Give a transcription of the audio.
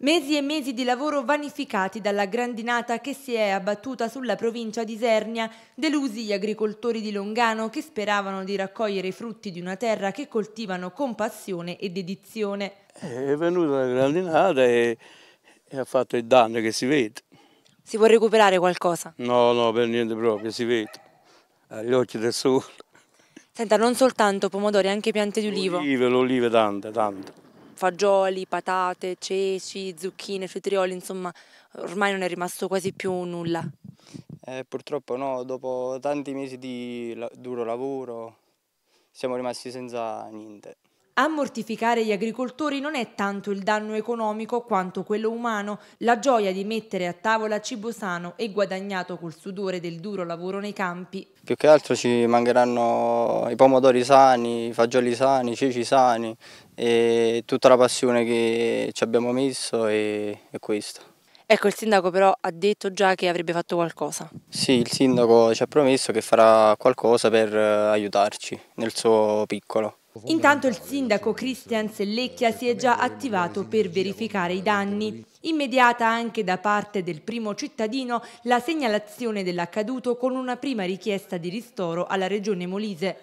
Mesi e mesi di lavoro vanificati dalla grandinata che si è abbattuta sulla provincia di Isernia, delusi gli agricoltori di Longano che speravano di raccogliere i frutti di una terra che coltivano con passione e dedizione. Eh, è venuta la grandinata e, e ha fatto il danno che si vede. Si può recuperare qualcosa? No, no, per niente proprio, si vede. Agli occhi del sole. Senta, non soltanto pomodori, anche piante di olivo. L'olive, l'olive tante, tante fagioli, patate, ceci, zucchine, cetrioli, insomma ormai non è rimasto quasi più nulla. Eh, purtroppo no, dopo tanti mesi di duro lavoro siamo rimasti senza niente. A mortificare gli agricoltori non è tanto il danno economico quanto quello umano, la gioia di mettere a tavola cibo sano e guadagnato col sudore del duro lavoro nei campi. Più che altro ci mancheranno i pomodori sani, i fagioli sani, i ceci sani e tutta la passione che ci abbiamo messo e, e questo. Ecco, il sindaco però ha detto già che avrebbe fatto qualcosa. Sì, il sindaco ci ha promesso che farà qualcosa per eh, aiutarci nel suo piccolo. Intanto il sindaco Cristian Sellecchia si è già attivato per verificare i danni. Immediata anche da parte del primo cittadino la segnalazione dell'accaduto con una prima richiesta di ristoro alla regione Molise.